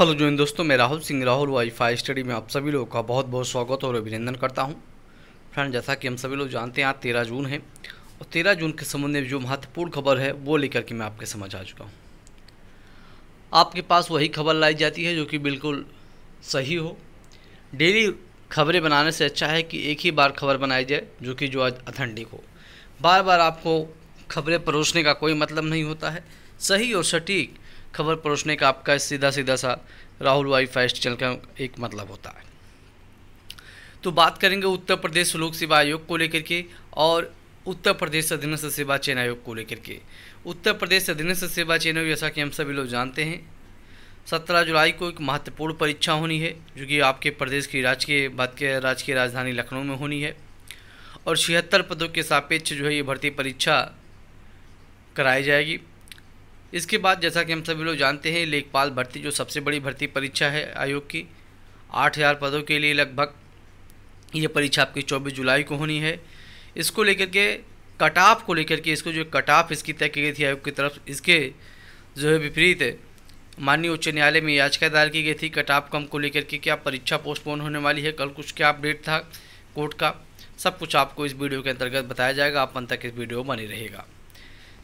hello जोइन दोस्तों मैं Rahul Singh Rahul wifi study में आप सभी लोगों का बहुत बहुत स्वागत और अभिनंदन करता हूं फ्रेंड जैसा कि हम सभी लोग जानते हैं आज तेरह जून है और तेरह जून के संबंध में जो महत्वपूर्ण खबर है वो लेकर के मैं आपके समझ आ चुका हूं आपके पास वही खबर लाई जाती है जो कि बिल्कुल सही हो डेली खबरें बनाने से अच्छा है कि एक ही बार खबर बनाई जाए जो कि जो आज अथेंटिक हो बार बार आपको खबरें परोसने का कोई मतलब नहीं होता है सही और सटीक खबर परोसने का आपका सीधा सीधा सा राहुल वाई फास्ट चैनल का एक मतलब होता है तो बात करेंगे उत्तर प्रदेश लोक सेवा आयोग को लेकर के और उत्तर प्रदेश अधीनस्थ सेवा चयन आयोग को लेकर के उत्तर प्रदेश अधीनस्थ सेवा चयन आयोग जैसा कि हम सभी लोग जानते हैं सत्रह जुलाई को एक महत्वपूर्ण परीक्षा होनी है जो कि आपके प्रदेश की राजकीय बात के राजकीय राजधानी लखनऊ में होनी है और छिहत्तर पदों के सापेक्ष जो है ये भर्ती परीक्षा कराई जाएगी इसके बाद जैसा कि हम सभी लोग जानते हैं लेखपाल भर्ती जो सबसे बड़ी भर्ती परीक्षा है आयोग की आठ हज़ार पदों के लिए लगभग ये परीक्षा आपकी चौबीस जुलाई को होनी है इसको लेकर के कट ऑफ को लेकर के इसको जो कट ऑफ इसकी तय की गई थी आयोग की तरफ इसके जो है विपरीत माननीय उच्च न्यायालय में याचिका दायर की गई थी कट ऑफ कम को लेकर के क्या परीक्षा पोस्टपोन होने वाली है कल कुछ क्या अपडेट था कोर्ट का सब कुछ आपको इस वीडियो के अंतर्गत बताया जाएगा आप अंत तक इस वीडियो बने रहेगा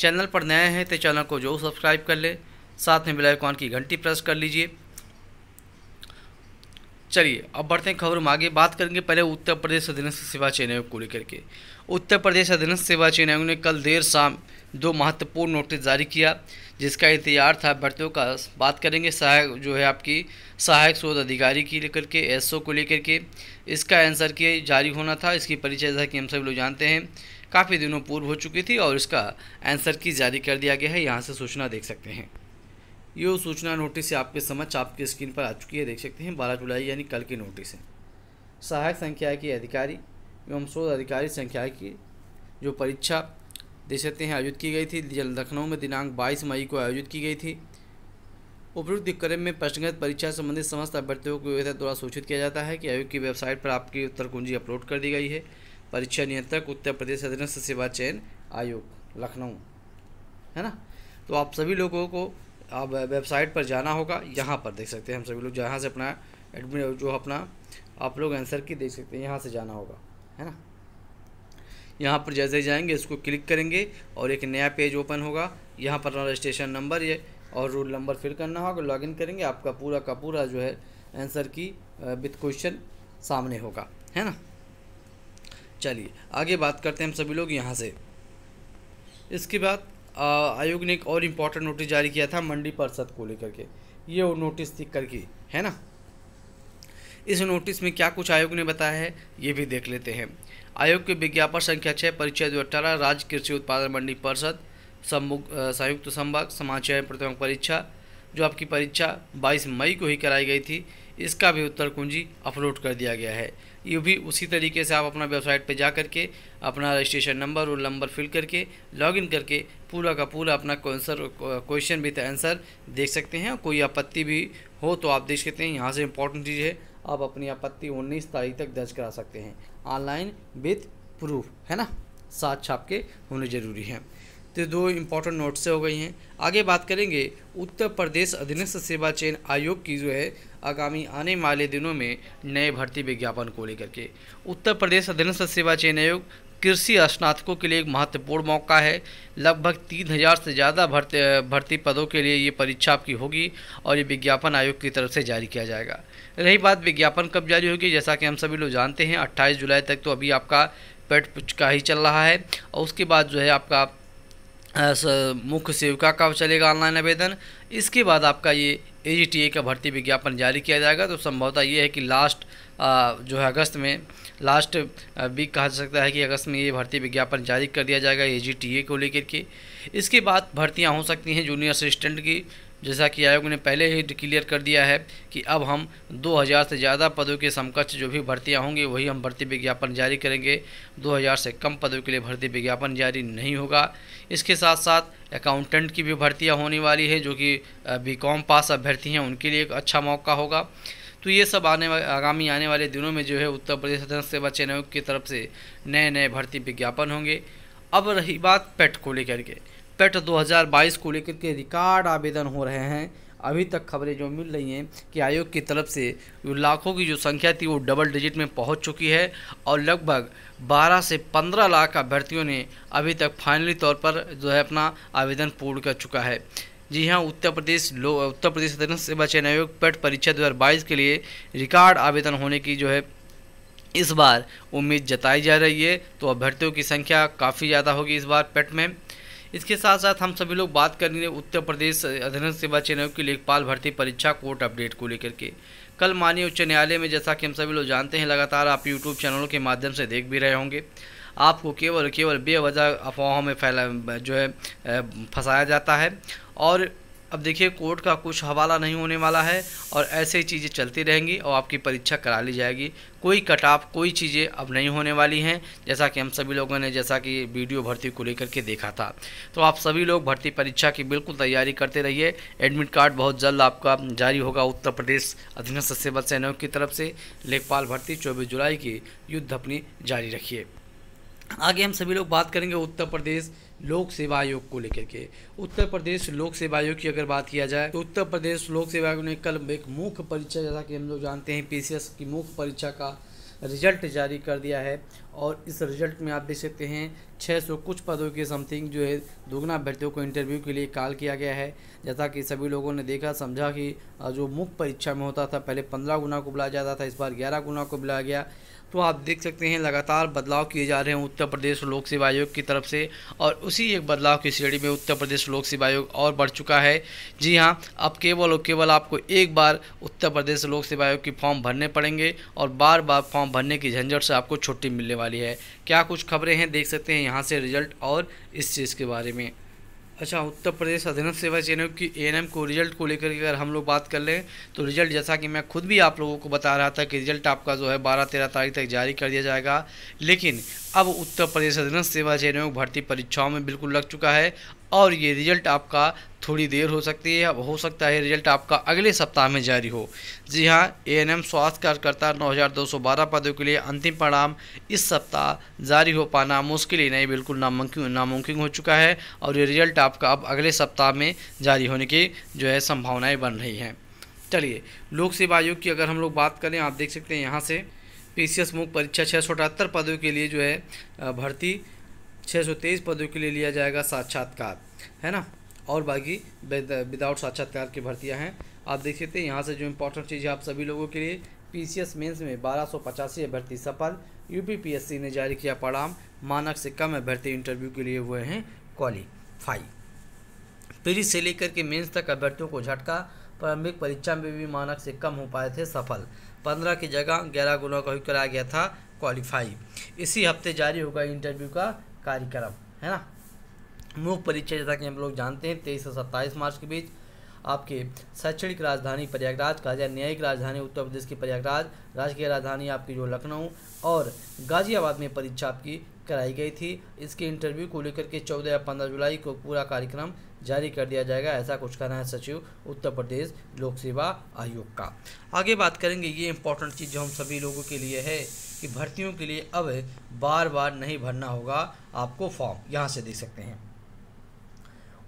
चैनल पर नए हैं तो चैनल को जरूर सब्सक्राइब कर ले साथ में बिलाईकॉन की घंटी प्रेस कर लीजिए चलिए अब बढ़ते हैं खबर में आगे बात करेंगे पहले उत्तर प्रदेश अधीनस्थ सेवा चयन आयोग को लेकर के उत्तर प्रदेश अधीनस्थ सेवा चयन आयोग ने कल देर शाम दो महत्वपूर्ण नोटिस जारी किया जिसका इंतजार था भर्तियों का बात करेंगे सहायक जो है आपकी सहायक शोध अधिकारी की लेकर के एसओ को लेकर के इसका आंसर के जारी होना था इसकी परिचय जैसा कि हम सभी लोग जानते हैं काफ़ी दिनों पूर्व हो चुकी थी और इसका आंसर की जारी कर दिया गया है यहाँ से सूचना देख सकते हैं ये सूचना नोटिस आपके समक्ष आपके स्क्रीन पर आ चुकी है देख सकते हैं बारह जुलाई यानी कल की नोटिस है सहायक की अधिकारी एवं शोध अधिकारी संख्या की जो परीक्षा दे सकते हैं आयोजित की गई थी लखनऊ में दिनांक 22 मई को आयोजित की गई थी उपयुक्त क्रम में प्रश्नगत परीक्षा संबंधित समस्त अभ्यर्थियों को द्वारा सूचित किया जाता है कि आयोग की वेबसाइट पर आपकी उत्तर कुंजी अपलोड कर दी गई है परीक्षा नियंत्रक उत्तर प्रदेश अधीनस्थ सेवा चयन आयोग लखनऊ है ना तो आप सभी लोगों को आप वेबसाइट पर जाना होगा यहाँ पर देख सकते हैं हम सभी लोग जहाँ से अपना एडमिट जो अपना आप लोग आंसर की देख सकते हैं यहाँ से जाना होगा है ना यहाँ पर जैसे जाएंगे इसको क्लिक करेंगे और एक नया पेज ओपन होगा यहाँ पर रजिस्ट्रेशन नंबर ये और रोल नंबर फिल करना होगा लॉगिन करेंगे आपका पूरा का पूरा जो है आंसर की विथ क्वेश्चन सामने होगा है ना चलिए आगे बात करते हैं हम सभी लोग यहाँ से इसके बाद आयोग ने एक और इम्पॉर्टेंट नोटिस जारी किया था मंडी परिषद को लेकर के ये वो नोटिस थी करके है ना इस नोटिस में क्या कुछ आयोग ने बताया है ये भी देख लेते हैं आयोग के विज्ञापन संख्या छः परिचय दो अट्ठारह राज्य कृषि उत्पादन मंडी परिषद संयुक्त संभाग समाचार प्रतिमा परीक्षा जो आपकी परीक्षा 22 मई को ही कराई गई थी इसका भी उत्तर कुंजी अपलोड कर दिया गया है ये भी उसी तरीके से आप अपना वेबसाइट पे जा करके अपना रजिस्ट्रेशन नंबर और नंबर फिल करके लॉगिन करके पूरा का पूरा अपना आंसर क्वेश्चन विथ आंसर देख सकते हैं कोई आपत्ति भी हो तो आप देख सकते हैं यहाँ से इम्पोर्टेंट चीज़ है आप अपनी आपत्ति उन्नीस तारीख तक दर्ज करा सकते हैं ऑनलाइन विथ प्रूफ है ना साथ छाप के होने ज़रूरी है तो दो इम्पोर्टेंट नोट्स से हो गई हैं आगे बात करेंगे उत्तर प्रदेश अधीनस्थ सेवा चयन आयोग की जो है आगामी आने वाले दिनों में नए भर्ती विज्ञापन को लेकर के उत्तर प्रदेश अधीनस्थ सेवा चयन आयोग कृषि स्नातकों के लिए एक महत्वपूर्ण मौका है लगभग तीन हज़ार से ज़्यादा भर्ती भर्ती पदों के लिए ये परीक्षा आपकी होगी और ये विज्ञापन आयोग की तरफ से जारी किया जाएगा रही बात विज्ञापन कब जारी होगी जैसा कि हम सभी लोग जानते हैं 28 जुलाई तक तो अभी आपका पेट का ही चल रहा है और उसके बाद जो है आपका मुख्य सेविका का चलेगा ऑनलाइन आवेदन इसके बाद आपका ये ए का भर्ती विज्ञापन जारी किया जाएगा तो संभवतः ये है कि लास्ट जो है अगस्त में लास्ट वीक कहा जा सकता है कि अगस्त में ये भर्ती विज्ञापन जारी कर दिया जाएगा ए को लेकर के इसके बाद भर्तियाँ हो सकती हैं जूनियर असिस्टेंट की जैसा कि आयोग ने पहले ही डिक्लेयर कर दिया है कि अब हम 2000 से ज़्यादा पदों के समकक्ष जो भी भर्तियां होंगी वही हम भर्ती विज्ञापन जारी करेंगे 2000 से कम पदों के लिए भर्ती विज्ञापन जारी नहीं होगा इसके साथ साथ अकाउंटेंट की भी भर्तियां होने वाली है जो कि बी कॉम पास अभ्यर्थी हैं उनके लिए एक अच्छा मौका होगा तो ये सब आने आगामी आने वाले दिनों में जो है उत्तर प्रदेश सेवा चयन आयोग की तरफ से नए नए भर्ती विज्ञापन होंगे अब रही बात पेट को लेकर के पेट 2022 को लेकर के रिकॉर्ड आवेदन हो रहे हैं अभी तक खबरें जो मिल रही हैं कि आयोग की तरफ से लाखों की जो संख्या थी वो डबल डिजिट में पहुंच चुकी है और लगभग 12 से 15 लाख अभ्यर्थियों ने अभी तक फाइनली तौर पर जो है अपना आवेदन पूर्ण कर चुका है जी हाँ उत्तर प्रदेश लो उत्तर प्रदेश सेवा चयन आयोग पेट परीक्षा दो के लिए रिकॉर्ड आवेदन होने की जो है इस बार उम्मीद जताई जा रही है तो अभ्यर्थियों की संख्या काफ़ी ज़्यादा होगी इस बार पेट में इसके साथ साथ हम सभी लोग बात करेंगे उत्तर प्रदेश अधीन सेवा चयनों की लेखपाल भर्ती परीक्षा कोर्ट अपडेट को लेकर के कल माननीय उच्च न्यायालय में जैसा कि हम सभी लोग जानते हैं लगातार आप यूट्यूब चैनलों के माध्यम से देख भी रहे होंगे आपको केवल केवल बेवजह अफवाहों में फैला जो है फंसाया जाता है और अब देखिए कोर्ट का कुछ हवाला नहीं होने वाला है और ऐसे ही चीज़ें चलती रहेंगी और आपकी परीक्षा करा ली जाएगी कोई कटाप कोई चीज़ें अब नहीं होने वाली हैं जैसा कि हम सभी लोगों ने जैसा कि वीडियो भर्ती को लेकर के देखा था तो आप सभी लोग भर्ती परीक्षा की बिल्कुल तैयारी करते रहिए एडमिट कार्ड बहुत जल्द आपका जारी होगा उत्तर प्रदेश अधीनस्थ सेवा सेनाओं की तरफ से लेखपाल भर्ती चौबीस जुलाई की युद्ध अपनी जारी रखिए आगे हम सभी लोग बात करेंगे उत्तर प्रदेश लोक सेवा आयोग को लेकर के उत्तर प्रदेश लोक सेवा आयोग की अगर बात किया जाए तो उत्तर प्रदेश लोक सेवा आयोग ने कल एक मुख्य परीक्षा जैसा कि हम लोग जानते हैं पी की मुख्य परीक्षा का रिजल्ट जारी कर दिया है और इस रिजल्ट में आप देख सकते हैं 600 कुछ पदों के समथिंग जो है दोगुना अभ्यर्थियों को इंटरव्यू के लिए कॉल किया गया है जैसा कि सभी लोगों ने देखा समझा कि जो मुख्य परीक्षा में होता था पहले पंद्रह गुना को बुलाया जाता था इस बार ग्यारह गुना को बुलाया गया तो आप देख सकते हैं लगातार बदलाव किए जा रहे हैं उत्तर प्रदेश लोक सेवा आयोग की तरफ से और उसी एक बदलाव की श्रेणी में उत्तर प्रदेश लोक सेवा आयोग और बढ़ चुका है जी हाँ अब केवल और केवल आपको एक बार उत्तर प्रदेश लोक सेवा आयोग की फॉर्म भरने पड़ेंगे और बार बार फॉर्म भरने की झंझट से आपको छुट्टी मिलने वाली है क्या कुछ खबरें हैं देख सकते हैं यहाँ से रिजल्ट और इस चीज़ के बारे में अच्छा उत्तर प्रदेश अधीन सेवा चयन की ए को रिजल्ट को लेकर अगर हम लोग बात कर लें तो रिजल्ट जैसा कि मैं खुद भी आप लोगों को बता रहा था कि रिजल्ट आपका जो है बारह तेरह तारीख तक जारी कर दिया जाएगा लेकिन अब उत्तर प्रदेश अधीन सेवा चयन भर्ती परीक्षाओं में बिल्कुल लग चुका है और ये रिजल्ट आपका थोड़ी देर हो सकती है हो सकता है रिजल्ट आपका अगले सप्ताह में जारी हो जी हाँ ए एन एम स्वास्थ्य कार्यकर्ता 9212 पदों के लिए अंतिम परिणाम इस सप्ताह जारी हो पाना मुश्किल ही नहीं बिल्कुल नामुमकिन नामुमकिन हो चुका है और ये रिजल्ट आपका अब अगले सप्ताह में जारी होने की जो है संभावनाएँ बन रही हैं चलिए लोक सेवा आयोग की अगर हम लोग बात करें आप देख सकते हैं यहाँ से पी सी एस मुख्य परीक्षा छः सौ अठहत्तर पदों के लिए जो है भर्ती छः सौ तेईस पदों के लिए लिया जाएगा साक्षात्कार है ना और बाकी विदाउट साक्षात्कार की भर्तियाँ हैं आप देख सकते हैं यहाँ से जो इम्पोर्टेंट चीज़ है आप सभी लोगों के लिए पी सी एस मेन्स में बारह सौ पचासी अभ्यर्थी सफल U P P S C ने जारी किया परिणाम मानक से कम अभ्यर्थी इंटरव्यू के लिए हुए हैं क्वालिफाई प्री से लेकर के मेंस तक अभ्यर्थियों को झटका प्रारंभिक परीक्षा में भी मानक से कम हो पाए थे सफल पंद्रह की जगह ग्यारह गुना का कराया गया था क्वालिफाई इसी हफ्ते जारी होगा इंटरव्यू का कार्यक्रम है ना मूक परीक्षा जैसा कि हम लोग जानते हैं तेईस से सत्ताईस मार्च के बीच आपके शैक्षणिक राजधानी प्रयागराज का या न्यायिक राजधानी उत्तर प्रदेश की प्रयागराज राजकीय राजधानी आपकी जो लखनऊ और गाजियाबाद में परीक्षा आपकी कराई गई थी इसके इंटरव्यू को लेकर के चौदह या पंद्रह जुलाई को पूरा कार्यक्रम जारी कर दिया जाएगा ऐसा कुछ कहना है सचिव उत्तर प्रदेश लोक सेवा आयोग का आगे बात करेंगे ये इंपॉर्टेंट चीज़ जो हम सभी लोगों के लिए है कि भर्तियों के लिए अब बार बार नहीं भरना होगा आपको फॉर्म यहाँ से देख सकते हैं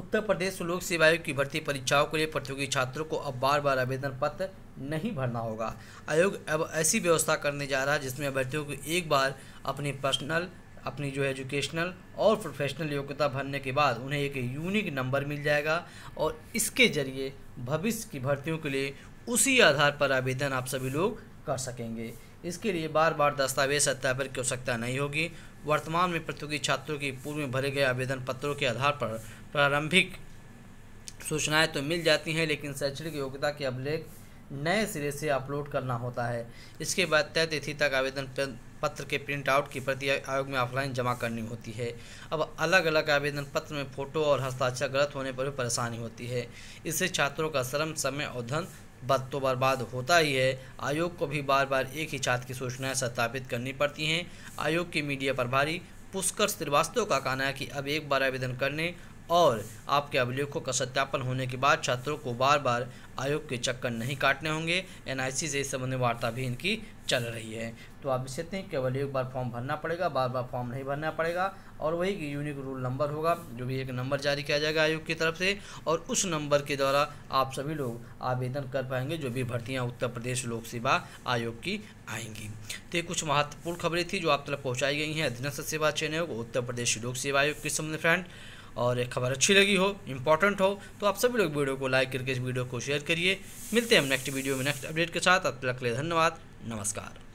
उत्तर प्रदेश लोक सेवा आयोग की भर्ती परीक्षाओं के लिए प्रतियोगी छात्रों को अब बार बार आवेदन पत्र नहीं भरना होगा आयोग अब ऐसी व्यवस्था करने जा रहा है जिसमें अभ्यर्थियों को एक बार अपनी पर्सनल अपनी जो एजुकेशनल और प्रोफेशनल योग्यता भरने के बाद उन्हें एक यूनिक नंबर मिल जाएगा और इसके ज़रिए भविष्य की भर्तियों के लिए उसी आधार पर आवेदन आप सभी लोग कर सकेंगे इसके लिए बार बार दस्तावेज सत्यापन की आवश्यकता नहीं होगी वर्तमान में प्रतियोगी छात्रों की पूर्व में भरे गए आवेदन पत्रों के आधार पर प्रारंभिक सूचनाएं तो मिल जाती हैं लेकिन शैक्षणिक योग्यता के अभिलेख नए सिरे से अपलोड करना होता है इसके बाद तय तिथि तक आवेदन पत्र के प्रिंट आउट की प्रति आयोग में ऑफलाइन जमा करनी होती है अब अलग अलग आवेदन पत्र में फ़ोटो और हस्ताक्षर गलत होने पर भी परेशानी होती है इससे छात्रों का श्रम समय और धन बद तो बर्बाद होता ही है आयोग को भी बार बार एक ही छात्र की सूचनाएं सत्यापित करनी पड़ती हैं आयोग के मीडिया प्रभारी पुष्कर श्रीवास्तव का कहना है कि अब एक बार आवेदन करने और आपके अभिलेखों का सत्यापन होने के बाद छात्रों को बार बार आयोग के चक्कर नहीं काटने होंगे एनआईसी से इस संबंध में वार्ता भी इनकी चल रही है तो आप इसे हैं केवल एक बार फॉर्म भरना पड़ेगा बार बार फॉर्म नहीं भरना पड़ेगा और वही कि यूनिक रूल नंबर होगा जो भी एक नंबर जारी किया जाएगा आयोग की तरफ से और उस नंबर के द्वारा आप सभी लोग आवेदन कर पाएंगे जो भी भर्तियाँ उत्तर प्रदेश लोक सेवा आयोग की आएंगी तो ये कुछ महत्वपूर्ण खबरें थी जो आप तक पहुँचाई गई हैं अधीनस्थ सेवा चयन आयोग उत्तर प्रदेश लोक सेवा आयोग के संबंध फ्रेंड और एक खबर अच्छी लगी हो इंपॉर्टेंट हो तो आप सभी लोग वीडियो को लाइक करके इस वीडियो को शेयर करिए मिलते हैं हम नेक्स्ट वीडियो में नेक्स्ट अपडेट के साथ अब तक लिए धन्यवाद नमस्कार